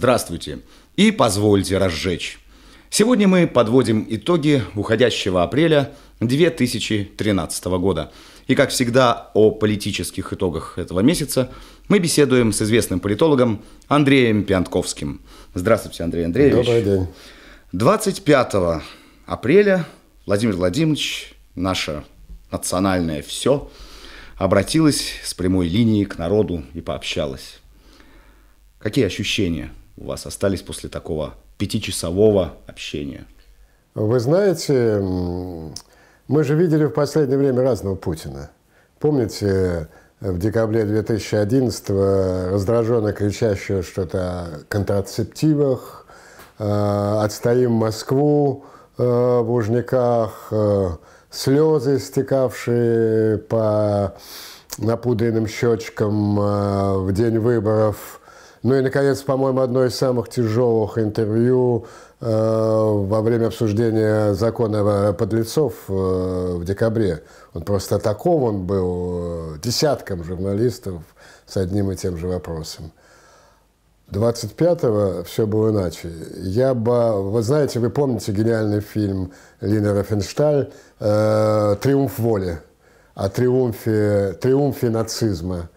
Здравствуйте и позвольте разжечь. Сегодня мы подводим итоги уходящего апреля 2013 года. И, как всегда, о политических итогах этого месяца мы беседуем с известным политологом Андреем Пиантковским. Здравствуйте, Андрей Андреевич. Добрый день. 25 апреля Владимир Владимирович, наше национальное все, обратилась с прямой линии к народу и пообщалась. Какие ощущения – у вас остались после такого пятичасового общения? Вы знаете, мы же видели в последнее время разного Путина. Помните, в декабре 2011 раздраженно кричащего что-то о контрацептивах, э, «Отстоим Москву» э, в Ужниках, э, слезы, стекавшие по напудренным щечкам э, в день выборов – ну и, наконец, по-моему, одно из самых тяжелых интервью э, во время обсуждения закона подлецов э, в декабре. Он просто атакован был э, десятком журналистов с одним и тем же вопросом. 25-го все было иначе. Я бы... Вы знаете, вы помните гениальный фильм Лина Рафеншталь э, «Триумф воли» о триумфе, триумфе нацизма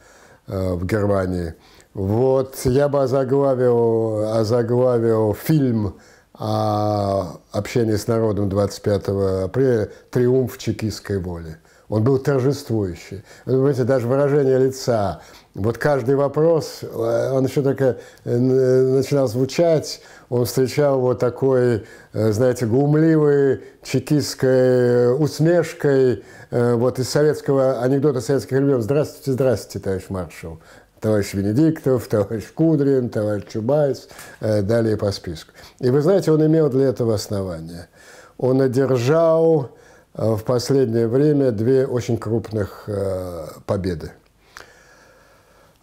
э, в Германии – вот я бы озаглавил, озаглавил фильм о общении с народом 25 апреля «Триумф чекистской воли». Он был торжествующий. Вы понимаете, даже выражение лица, вот каждый вопрос, э, он еще только э, начинал звучать, он встречал вот такой, э, знаете, глумливой чекистской усмешкой, вот из советского анекдота советских времен «Здравствуйте, здравствуйте, товарищ маршал» товарищ Венедиктов, товарищ Кудрин, товарищ Чубайс, э, далее по списку. И вы знаете, он имел для этого основания. Он одержал э, в последнее время две очень крупных э, победы.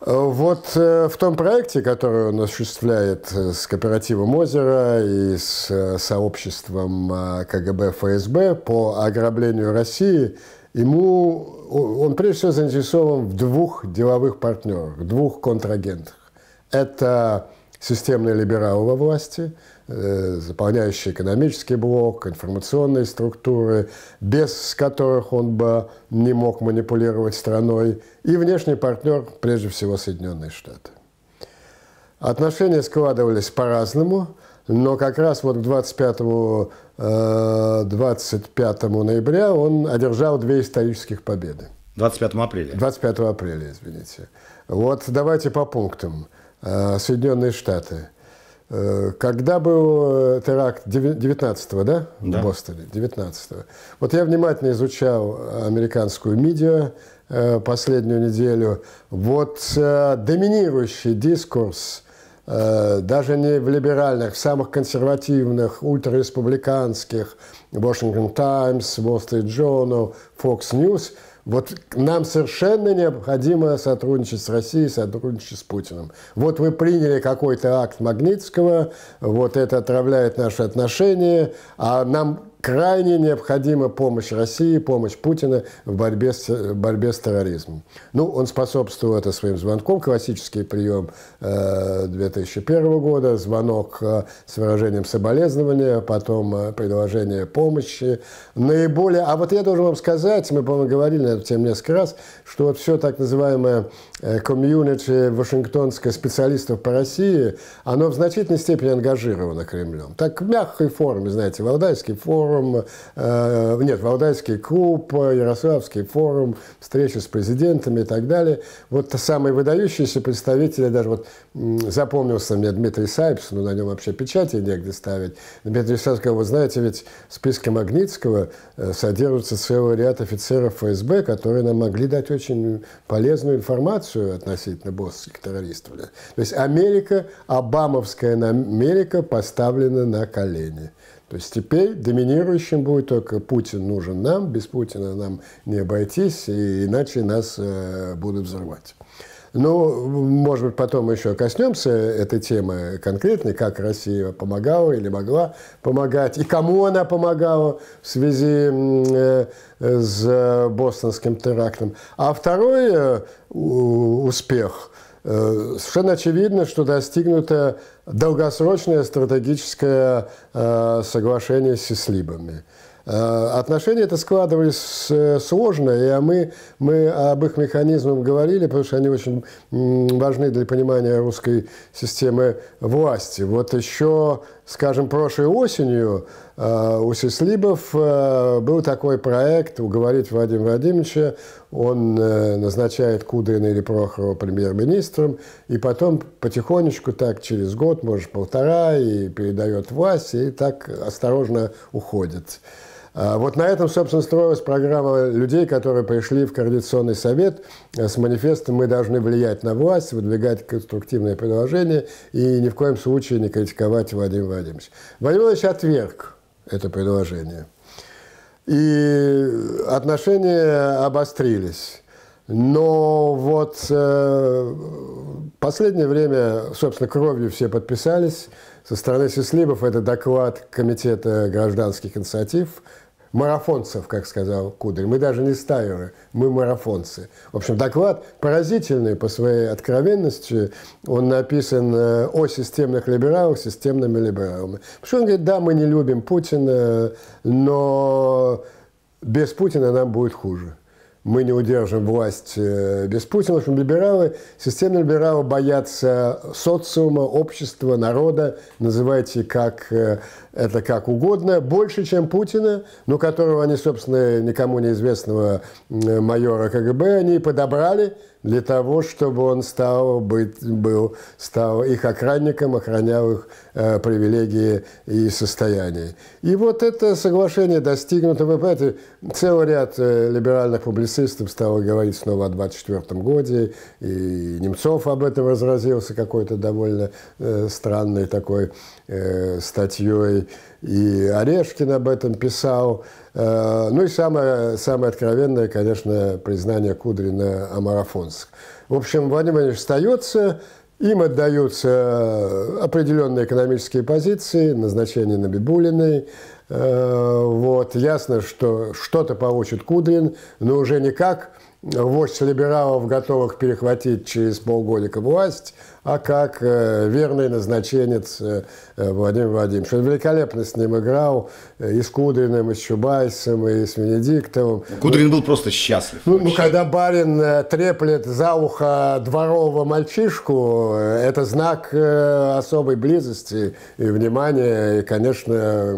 Вот в том проекте, который он осуществляет с кооперативом «Озеро» и с сообществом КГБ ФСБ по ограблению России – ему, он прежде всего заинтересован в двух деловых партнерах, двух контрагентах. Это системные либералы во власти, э, заполняющие экономический блок, информационные структуры, без которых он бы не мог манипулировать страной, и внешний партнер, прежде всего, Соединенные Штаты. Отношения складывались по-разному, но как раз вот к 25, 25 э, ноября он одержал две исторических победы. 25 апреля. 25 апреля, извините. Вот давайте по пунктам. Э, Соединенные Штаты. Э, когда был теракт 19-го, да? да? В Бостоне, 19-го. Вот я внимательно изучал американскую медиа последнюю неделю. Вот доминирующий дискурс Э, даже не в либеральных, в самых консервативных, ультрареспубликанских, Washington Times, Wall Street Journal, Fox News, вот нам совершенно необходимо сотрудничать с Россией, сотрудничать с Путиным. Вот вы приняли какой-то акт Магнитского, вот это отравляет наши отношения, а нам крайне необходима помощь России, помощь Путина в борьбе с, э, борьбе с терроризмом. Ну, он способствовал это своим звонком, классический прием 2001 э, года, звонок э, с выражением соболезнования, потом предложение помощи, наиболее... А вот я должен вам сказать, мы, по-моему, говорили на эту тему несколько раз, что вот все так называемое комьюнити вашингтонское специалистов по России, оно в значительной степени ангажировано Кремлем. Так в мягкой форме, знаете, Валдайский форум, форум, э, нет, Валдайский клуб, Ярославский форум, встречи с президентами и так далее. Вот самые выдающиеся представители, даже вот запомнился мне Дмитрий Сайпс, ну на нем вообще печати негде ставить. Дмитрий Сайпс сказал, вы знаете, ведь в списке Магнитского э, содержится целый ряд офицеров ФСБ, которые нам могли дать очень полезную информацию относительно боссских террористов. То есть Америка, обамовская Америка поставлена на колени. То есть теперь доминирующим будет только Путин нужен нам, без Путина нам не обойтись, и иначе нас э, будут взрывать. Ну, может быть, потом еще коснемся этой темы конкретной, как Россия помогала или могла помогать, и кому она помогала в связи э, с бостонским терактом. А второй э, успех – Э, совершенно очевидно, что достигнуто долгосрочное стратегическое э, соглашение с Сислибами. Э, отношения это складывались сложно, и мы, мы об их механизмах говорили, потому что они очень важны для понимания русской системы власти. Вот еще, скажем, прошлой осенью у Сеслибов был такой проект «Уговорить Владимира Владимировича он э, назначает Кудрина или Прохорова премьер-министром, и потом потихонечку, так через год, может, полтора, и передает власть, и так осторожно уходит. А вот на этом, собственно, строилась программа людей, которые пришли в Координационный совет э, с манифестом «Мы должны влиять на власть, выдвигать конструктивные предложения и ни в коем случае не критиковать Владимира Владимировича». Владимир Владимирович отверг это предложение – и отношения обострились. Но вот э, последнее время, собственно, кровью все подписались. Со стороны Сеслибов это доклад Комитета гражданских инициатив марафонцев, как сказал Кудрин. Мы даже не стайеры, мы марафонцы. В общем, доклад поразительный по своей откровенности. Он написан э, о системных либералах системными либералами. Почему он говорит, да, мы не любим Путина, но без Путина нам будет хуже. Мы не удержим власть э, без Путина. В общем, либералы, системные либералы боятся социума, общества, народа. Называйте как э, это как угодно, больше, чем Путина, но которого они, собственно, никому неизвестного э, майора КГБ, они подобрали для того, чтобы он стал, быть, был, стал их охранником, охранял их э, привилегии и состояние. И вот это соглашение достигнуто. Вы понимаете, целый ряд э, либеральных публицистов стало говорить снова о 24 годе, и Немцов об этом разразился какой-то довольно э, странной такой э, статьей и, Орешкин об этом писал. Э, ну и самое, самое откровенное, конечно, признание Кудрина о марафонцах. В общем, Владимир Владимирович остается, им отдаются определенные экономические позиции, назначение на Набибулиной. Э, вот, ясно, что что-то получит Кудрин, но уже никак. Вось вождь либералов, готовых перехватить через полгодика власть – а как э, верный назначенец э, э, Владимир Владимирович. Он великолепно с ним играл, и с Кудриным, и с Чубайсом, и с Венедиктовым. Ну, Кудрин ну, был просто счастлив. Ну, ну, когда барин треплет за ухо дворового мальчишку, это знак особой близости и внимания. И, конечно,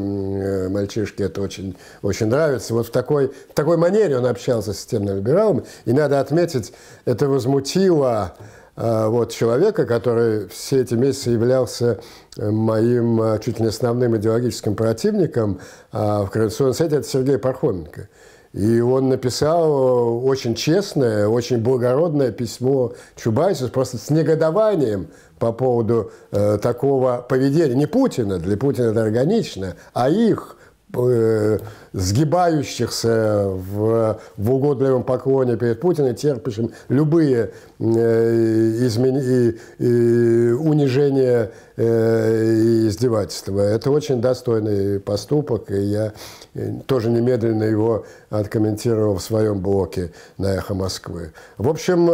мальчишке это очень, очень нравится. Вот в такой, в такой манере он общался с тем либералами. И надо отметить, это возмутило Э, вот, человека, который все эти месяцы являлся э, моим э, чуть ли не основным идеологическим противником в Координационном совете, это Сергей Пархоменко. И он написал очень честное, очень благородное письмо Чубайсу просто с негодованием по поводу э, такого поведения. Не Путина, для Путина это органично, а их – Э, сгибающихся в, в угодливом поклоне перед Путиным, терпящим любые э, измен... и, и унижения э, и издевательства. Это очень достойный поступок, и я э, тоже немедленно его откомментировал в своем блоке на «Эхо Москвы». В общем,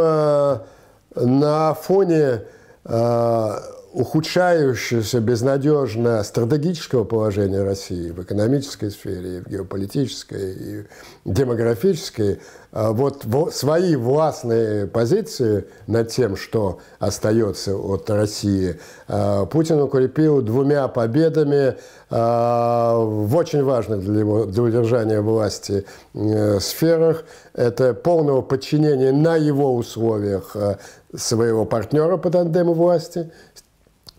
на фоне ухудшающегося безнадежно стратегического положения России в экономической сфере, и в геополитической, и демографической, а вот свои властные позиции над тем, что остается от России, а, Путин укрепил двумя победами а, в очень важных для, его, для удержания власти э, сферах. Это полного подчинения на его условиях своего партнера по тандему власти,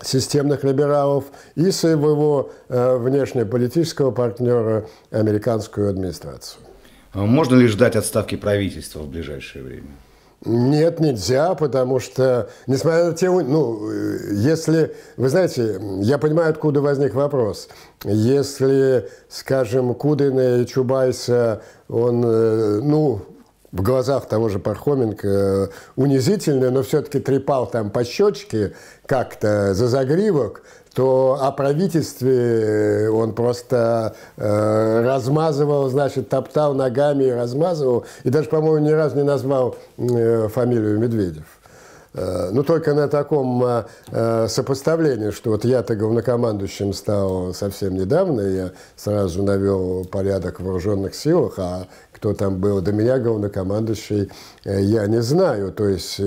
системных либералов и своего э, внешнеполитического партнера, американскую администрацию. А можно ли ждать отставки правительства в ближайшее время? Нет, нельзя, потому что, несмотря на те, ну, если, вы знаете, я понимаю, откуда возник вопрос. Если, скажем, Кудина и Чубайса, он, э, ну, в глазах того же Пархоменко э, унизительное, но все-таки трепал там по щечке как-то за загривок, то о правительстве э, он просто э, размазывал, значит, топтал ногами и размазывал, и даже, по-моему, ни разу не назвал э, фамилию Медведев. Э, ну, только на таком э, э, сопоставлении, что вот я-то главнокомандующим стал совсем недавно, я сразу навел порядок в вооруженных силах, а кто там был до меня главнокомандующий, я не знаю. То есть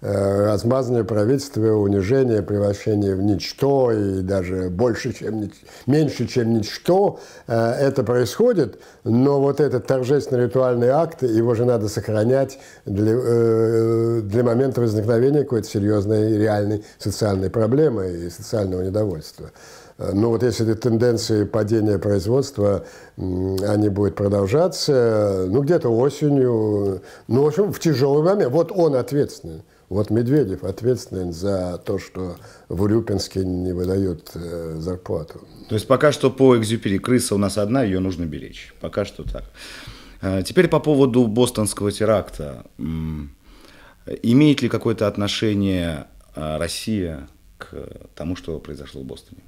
размазанное правительство, унижение, превращение в ничто и даже больше, чем, меньше, чем ничто, это происходит, но вот этот торжественно-ритуальный акт, его же надо сохранять для, для момента возникновения возникновения какой-то серьезной и реальной социальной проблемы и социального недовольства. Э, Но ну вот если эти тенденции падения производства, они будут продолжаться, ну, где-то осенью, ну, в общем, в тяжелый момент. Вот он ответственный. Вот Медведев ответственен за то, что в Урюпинске не выдают э, зарплату. То есть пока что по Экзюпери крыса у нас одна, ее нужно беречь. Пока что так. Э, теперь по поводу бостонского теракта. Имеет ли какое-то отношение а, Россия к тому, что произошло в Бостоне?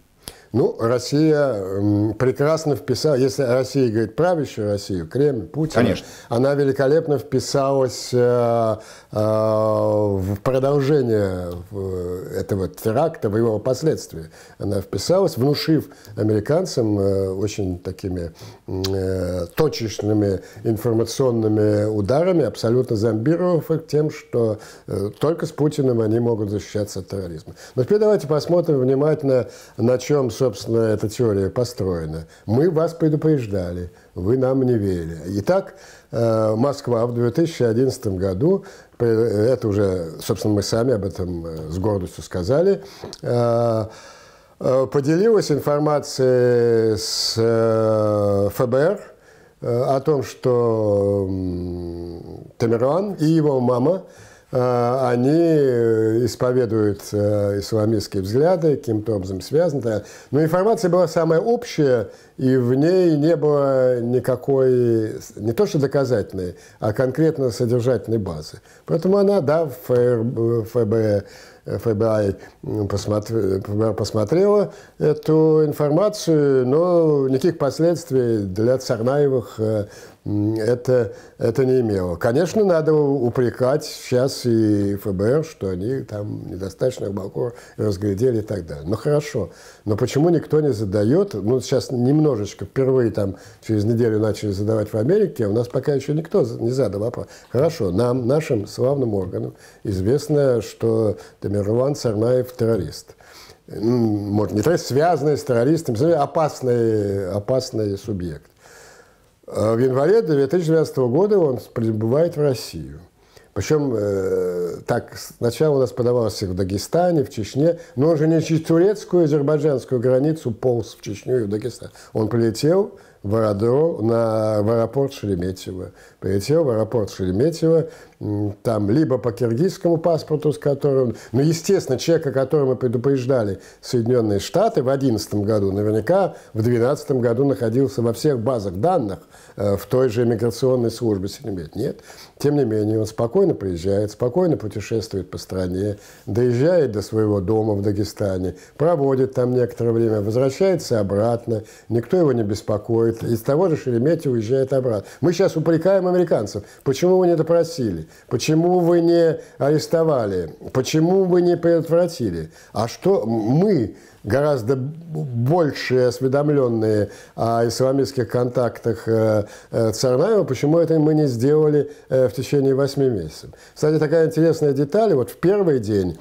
Ну, Россия прекрасно вписала, если Россия говорит правящую Россию, Кремль, Путин, Конечно. она великолепно вписалась э, э, в продолжение э, этого теракта, в его последствия. Она вписалась, внушив американцам э, очень такими э, точечными информационными ударами, абсолютно зомбировав их тем, что э, только с Путиным они могут защищаться от терроризма. Но теперь давайте посмотрим внимательно, на чем собственно, эта теория построена. Мы вас предупреждали, вы нам не верили. Итак, э, Москва в 2011 году, э, это уже, собственно, мы сами об этом э, с гордостью сказали, поделилась информацией с ФБР о том, что Тамерлан и его мама – Э, они э, исповедуют э, исламистские взгляды, каким-то образом связаны. Но информация была самая общая, и в ней не было никакой, не то что доказательной, а конкретно содержательной базы. Поэтому она, да, в ФБ, ФБИ а посмотри, посмотрела эту информацию, но никаких последствий для Царнаевых э, это, это не имело. Конечно, надо упрекать сейчас и ФБР, что они там недостаточно глубоко разглядели и так далее. Ну хорошо, но почему никто не задает, ну сейчас немного немножечко. Впервые там через неделю начали задавать в Америке, у нас пока еще никто не задал вопрос. Хорошо, нам, нашим славным органам, известно, что Тамерлан Сарнаев террорист может, не террорист, связанный с террористом, опасный, опасный субъект. А в январе 2012 года он прибывает в Россию. Причем э, так сначала у нас подавался в Дагестане, в Чечне, но он же не через турецкую а азербайджанскую границу полз в Чечню и в Дагестан. Он прилетел в, аэродром, на, в аэропорт Шереметьево. Прилетел в аэропорт Шереметьево, там либо по киргизскому паспорту, с которым... Ну, естественно, человека, которого мы предупреждали, Соединенные Штаты в 2011 году, наверняка в 2012 году находился во всех базах данных э, в той же иммиграционной службе Селемет. Нет. Тем не менее, он спокойно приезжает, спокойно путешествует по стране, доезжает до своего дома в Дагестане, проводит там некоторое время, возвращается обратно, никто его не беспокоит, выходит из того же Шереметьево, уезжает обратно. Мы сейчас упрекаем американцев. Почему вы не допросили? Почему вы не арестовали? Почему вы не предотвратили? А что мы гораздо большие осведомленные о исламистских контактах э, э, Царнаева, почему это мы не сделали э, в течение восьми месяцев. Кстати, такая интересная деталь. Вот в первый день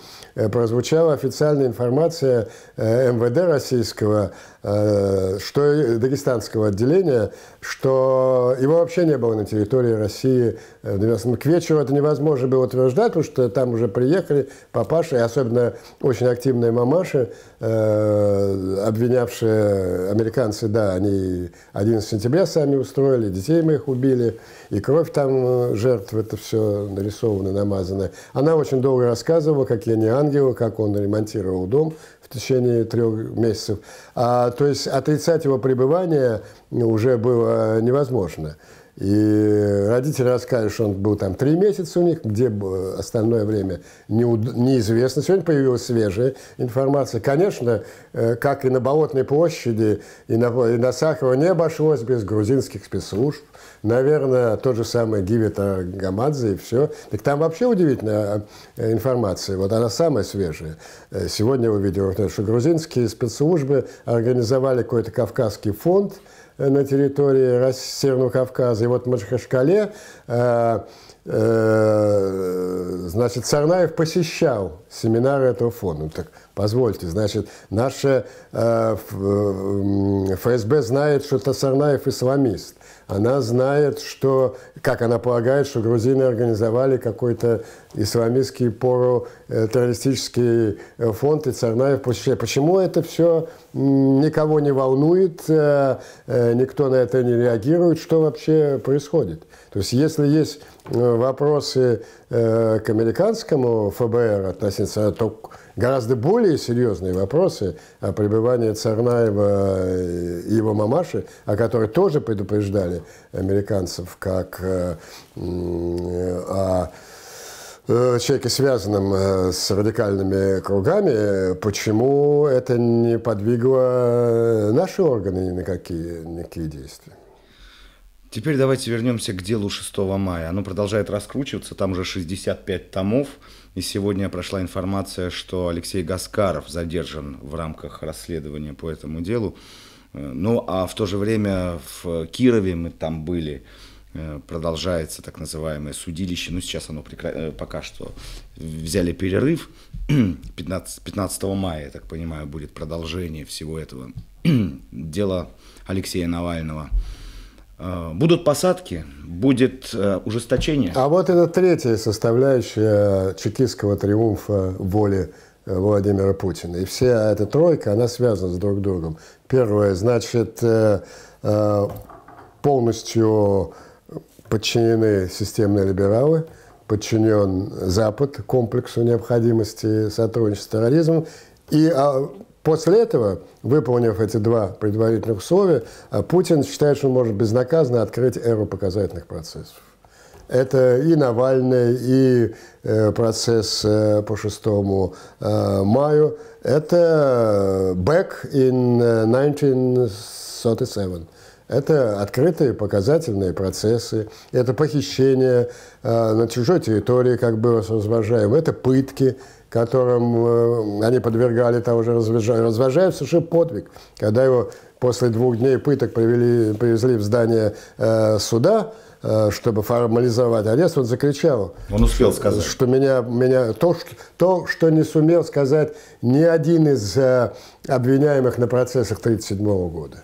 прозвучала официальная информация МВД российского, что дагестанского отделения, что его вообще не было на территории России. К вечеру это невозможно было утверждать, потому что там уже приехали папаши, и особенно очень активные мамаши, Э, обвинявшие американцы, да, они 11 сентября сами устроили, детей мы их убили, и кровь там э, жертв, это все нарисовано, намазано. Она очень долго рассказывала, какие они ангелы, как он ремонтировал дом в течение трех месяцев. А, то есть отрицать его пребывание ну, уже было э, невозможно. И родители рассказывают, что он был там три месяца у них, где остальное время неизвестно. Сегодня появилась свежая информация. Конечно, э, как и на Болотной площади, и на, и на Сахарова не обошлось без грузинских спецслужб. Наверное, то же самое Гивита Гамадзе и все. Так там вообще удивительная э, информация. Вот она самая свежая. Э, сегодня увидел, что грузинские спецслужбы организовали какой-то кавказский фонд – Э, на территории Северного Кавказа. И вот в Маджахашкале э, э, значит, Сарнаев посещал семинары этого фонда. Ну, так Позвольте, значит, наше э, э ФСБ знает, что Тасарнаев исламист. Она знает, что, как она полагает, что грузины организовали какой-то исламистский э, террористический э, фонд и Царнаев посещает. Почему это все никого не волнует, никто на это не реагирует, что вообще происходит? То есть если есть вопросы к американскому ФБР относительно, то гораздо более серьезные вопросы о пребывании Царнаева и э, его мамаши, о которых тоже предупреждали американцев как э, о э, человеке, связанном с радикальными кругами, почему это не подвигло наши органы ни на какие, никакие действия? Теперь давайте вернемся к делу 6 мая. Оно продолжает раскручиваться, там уже 65 томов. И сегодня прошла информация, что Алексей Гаскаров задержан в рамках расследования по этому делу. Э, ну, а в то же время в Кирове мы там были, э, продолжается так называемое судилище. Ну, сейчас оно прекра... Э, пока что взяли перерыв. 15, 15 мая, я так понимаю, будет продолжение всего этого дела Алексея Навального. Э, будут посадки, будет э, ужесточение. А вот это третья составляющая чекистского триумфа воли э, Владимира Путина. И вся эта тройка, она связана с друг другом. Первое, значит, полностью подчинены системные либералы, подчинен Запад комплексу необходимости сотрудничества с терроризмом. И а, После этого, выполнив эти два предварительных условия, э, Путин считает, что он может безнаказанно открыть эру показательных процессов. Это и Навальный, и э, процесс э, по 6 мая, Это back in 1937. Это открытые показательные процессы, это похищение на чужой территории, как было с возражаем, это пытки, которым э, они подвергали того же Развожаев, совершил подвиг, когда его после двух дней пыток привели, привезли в здание э, суда, э, чтобы формализовать арест, он закричал. Он успел сказать. Что, что меня, меня то, что, то, что не сумел сказать ни один из обвиняемых на процессах 1937 года.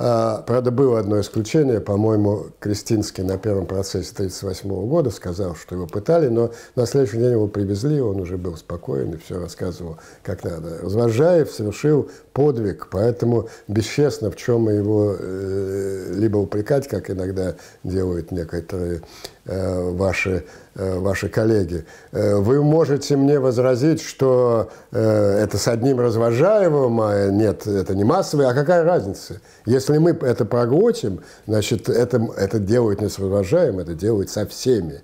А, правда, было одно исключение. По-моему, Кристинский на первом процессе 1938 года сказал, что его пытали, но на следующий день его привезли, он уже был спокоен и все рассказывал как надо. Развожаев совершил подвиг, поэтому бесчестно в чем его э, либо упрекать, как иногда делают некоторые Э, ваши, э, ваши коллеги. Э, вы можете мне возразить, что это с одним Развожаевым, а нет, это не массовый, а какая разница? Если мы это проглотим, значит, это, это делают не с Развожаевым, это делают со всеми.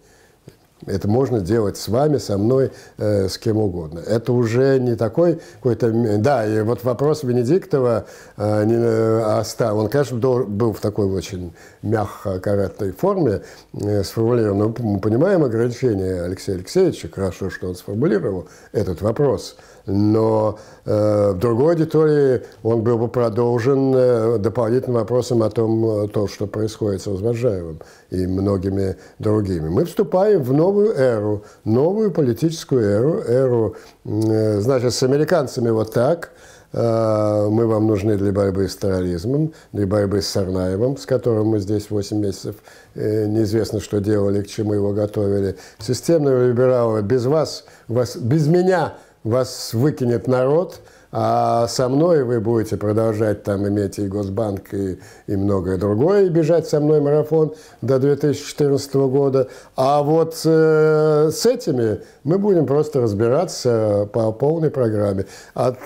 Это можно делать с вами, со мной, э, с кем угодно. Это уже не такой какой-то... Да, и вот вопрос Венедиктова э, не, э, о ста, он, конечно, был в такой очень мягко корректной форме э, сформулирован. Но мы понимаем ограничения Алексея Алексеевича, хорошо, что он сформулировал этот вопрос – но э, в другой аудитории он был бы продолжен э, дополнительным вопросом о том, э, то, что происходит с Возбожаевым и многими другими. Мы вступаем в новую эру, новую политическую эру, эру, э, значит, с американцами вот так, э, мы вам нужны для борьбы с терроризмом, для борьбы с Сарнаевым, с которым мы здесь 8 месяцев э, неизвестно, что делали, к чему его готовили. Системные либералы, без вас, вас без меня – вас выкинет народ, а со мной вы будете продолжать там иметь и Госбанк, и, и многое другое, и бежать со мной марафон до 2014 года. А вот э, с этими мы будем просто разбираться по полной программе. А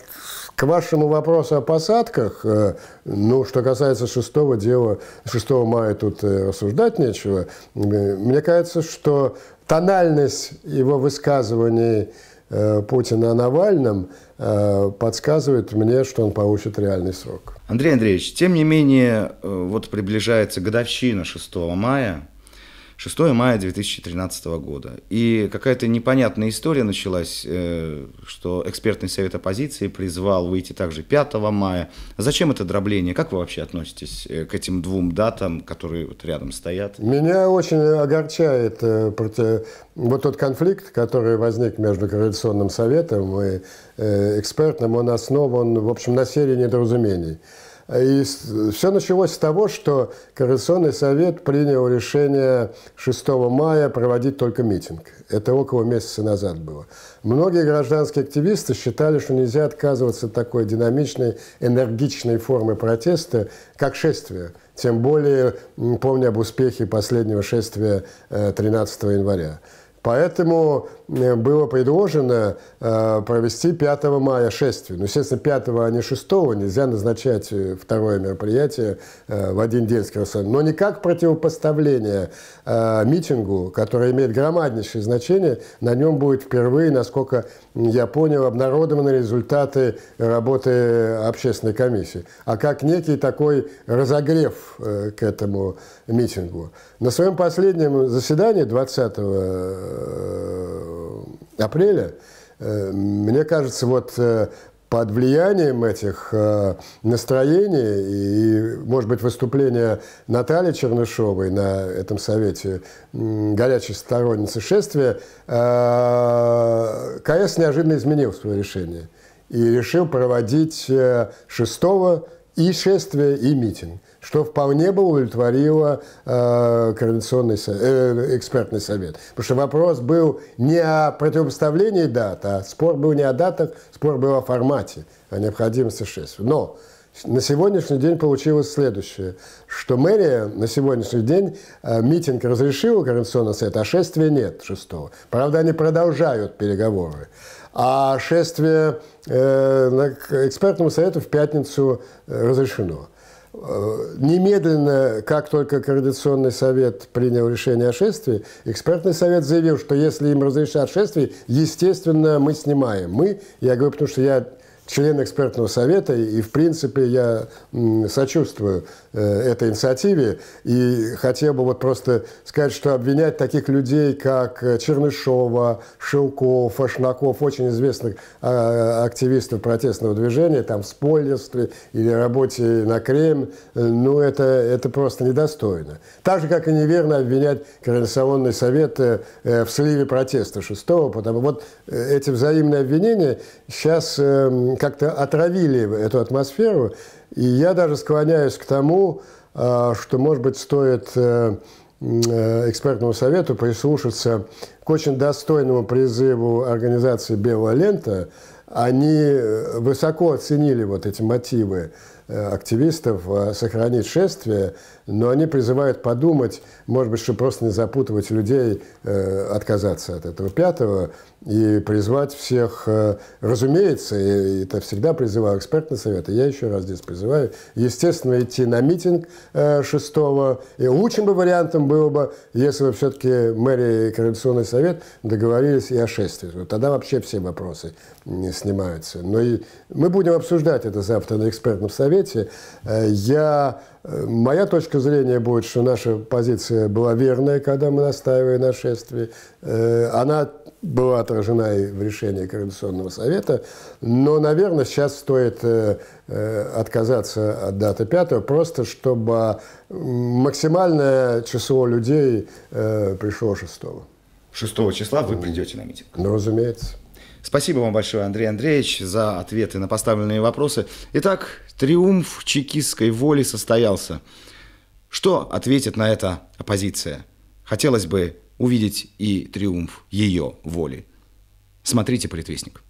к вашему вопросу о посадках, э, ну, что касается шестого дела, 6 мая тут э, рассуждать нечего. Э, мне кажется, что тональность его высказываний – Э, Путина о Навальном э, подсказывает мне, что он получит реальный срок. Андрей Андреевич, тем не менее, э, вот приближается годовщина 6 мая, 6 мая 2013 года. И какая-то непонятная история началась, э, что экспертный совет оппозиции призвал выйти также 5 мая. Зачем это дробление? Как вы вообще относитесь э, к этим двум датам, которые вот рядом стоят? Меня очень огорчает э, против... вот тот конфликт, который возник между Координационным советом и экспертным, он основан, в общем, на серии недоразумений. И все началось с того, что Координационный совет принял решение 6 мая проводить только митинг. Это около месяца назад было. Многие гражданские активисты считали, что нельзя отказываться от такой динамичной, энергичной формы протеста, как шествие. Тем более, помня об успехе последнего шествия 13 э, января. Поэтому э, было предложено э, провести 5 мая шествие. Ну, естественно, 5, а не 6 нельзя назначать э, второе мероприятие в один день с Красноярским. Но не как противопоставление митингу, который имеет громаднейшее значение. На нем будет впервые, насколько я понял, обнародованы результаты работы общественной комиссии. А как некий такой разогрев к этому митингу. На своем последнем заседании 20 Э, апреля, э, мне кажется, вот э, под влиянием этих настроений и, может быть, выступления Натальи Чернышовой на этом совете горячей сторонницы шествия, КС неожиданно изменил свое решение и решил проводить 6 и шествие, и митинг что вполне бы удовлетворило э, координационный со, э, экспертный совет. Потому что вопрос был не о противопоставлении дат, а спор был не о датах, спор был о формате, о необходимости шествия. Но на сегодняшний день получилось следующее, что мэрия на сегодняшний день э, митинг разрешила Координационный совет, а шествия нет шестого. Правда, они продолжают переговоры. А шествие э, на экспертному совету в пятницу э, разрешено. Э, немедленно, как только Координационный совет принял решение о шествии, экспертный совет заявил, что если им разрешат шествие, естественно, мы снимаем. Мы, я говорю, потому что я член экспертного совета, и, в принципе, я сочувствую э, этой инициативе. И хотел бы вот просто сказать, что обвинять таких людей, как э, Чернышова, Шелков, Ашнаков, очень известных а, активистов протестного движения, там, в спойлерстве или работе на Кремль, э, ну, это, это просто недостойно. Так же, как и неверно обвинять Координационный совет в сливе протеста шестого, потому вот эти взаимные обвинения сейчас эм, как-то отравили эту атмосферу. И я даже склоняюсь к тому, а, что, может быть, стоит э, э, экспертному совету прислушаться к очень достойному призыву организации «Белая лента». Они э, высоко оценили вот эти мотивы активистов сохранить шествие но они призывают подумать, может быть, чтобы просто не запутывать людей, э, отказаться от этого пятого и призвать всех, э, разумеется, и это всегда призываю экспертный совет, я еще раз здесь призываю, естественно, идти на митинг э, шестого, и лучшим бы вариантом было бы, если бы все-таки мэрия и Координационный совет договорились и о шествии. Вот тогда вообще все вопросы не снимаются. Но и мы будем обсуждать это завтра на экспертном совете. Я Э, моя точка зрения будет, что наша позиция была верная, когда мы настаивали на шествии. Э, она была отражена и в решении Координационного совета. Но, наверное, сейчас стоит э, отказаться от даты 5, просто чтобы максимальное число людей пришло 6. 6 числа вы придете на митинг? Ну, разумеется. Спасибо вам большое, Андрей Андреевич, за ответы на поставленные вопросы. Итак, триумф чекистской воли состоялся. Что ответит на это оппозиция? Хотелось бы увидеть и триумф ее воли. Смотрите «Политвестник».